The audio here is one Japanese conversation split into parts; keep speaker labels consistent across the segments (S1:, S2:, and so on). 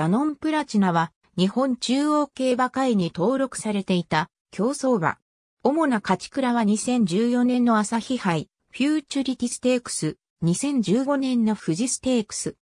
S1: ダノンプラチナは日本中央競馬会に登録されていた競争馬。主な勝ち倉は2014年の朝日杯、フューチュリティステークス、2015年の富士ステークス。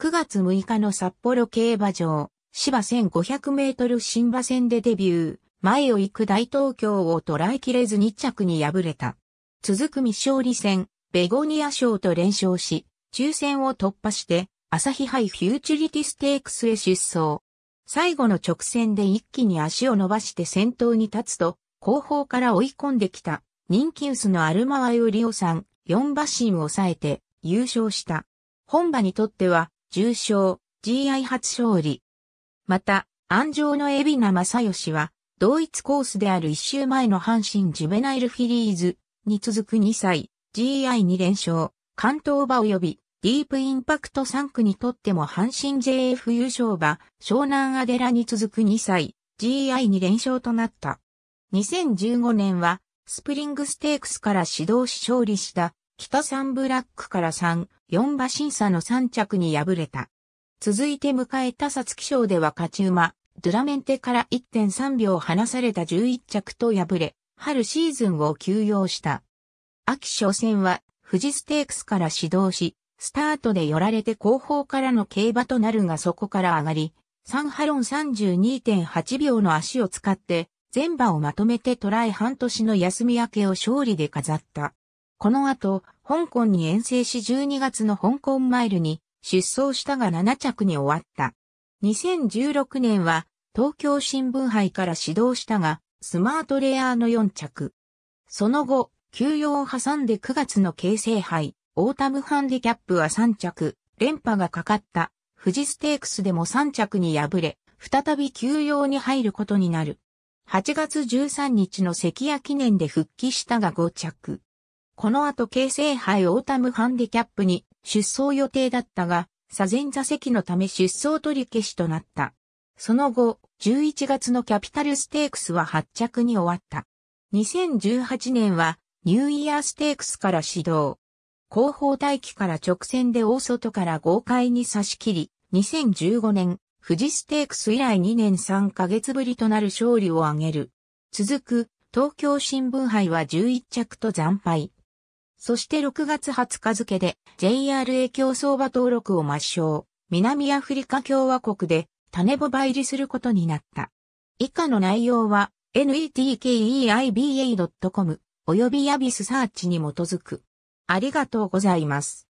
S1: 9月6日の札幌競馬場、芝1500メートル新馬戦でデビュー。前を行く大東京を捉えきれず2着に敗れた。続く未勝利戦、ベゴニア賞と連勝し、抽選を突破して、朝日杯フューチュリティステークスへ出走。最後の直線で一気に足を伸ばして先頭に立つと、後方から追い込んできた、人気薄のアルマワヨリオさん、4馬身を抑えて、優勝した。本馬にとっては、重賞、GI 初勝利。また、安城の海老名正義は、同一コースである一周前の阪神ジュベナイルフィリーズに続く2歳、GI2 連勝、関東馬及びディープインパクト3区にとっても阪神 JF 優勝馬、湘南アデラに続く2歳、GI2 連勝となった。2015年は、スプリングステークスから指導し勝利した、北三ブラックから3、4馬審査の3着に敗れた。続いて迎えた皐月賞では勝ち馬、ドゥラメンテから1.3秒離された11着と敗れ、春シーズンを休養した。秋初戦は、富士ステークスから指導し、スタートで寄られて後方からの競馬となるがそこから上がり、サンハロン32.8秒の足を使って、全馬をまとめてトライ半年の休み明けを勝利で飾った。この後、香港に遠征し12月の香港マイルに出走したが7着に終わった。2016年は東京新聞杯から始動したが、スマートレアーの4着。その後、休養を挟んで9月の京成杯、オータムハンディキャップは3着、連覇がかかった、富士ステークスでも3着に敗れ、再び休養に入ることになる。8月13日の関谷記念で復帰したが5着。この後京成杯オータムハンディキャップに出走予定だったが、左前座席のため出走取り消しとなった。その後、11月のキャピタルステークスは8着に終わった。2018年はニューイヤーステークスから始動。後方待機から直線で大外から豪快に差し切り、2015年、富士ステークス以来2年3ヶ月ぶりとなる勝利を挙げる。続く、東京新聞杯は11着と惨敗。そして6月20日付で JRA 競争馬登録を抹消、南アフリカ共和国で種ボ倍入りすることになった。以下の内容は netkeiba.com 及びヤビスサーチに基づく。ありがとうございます。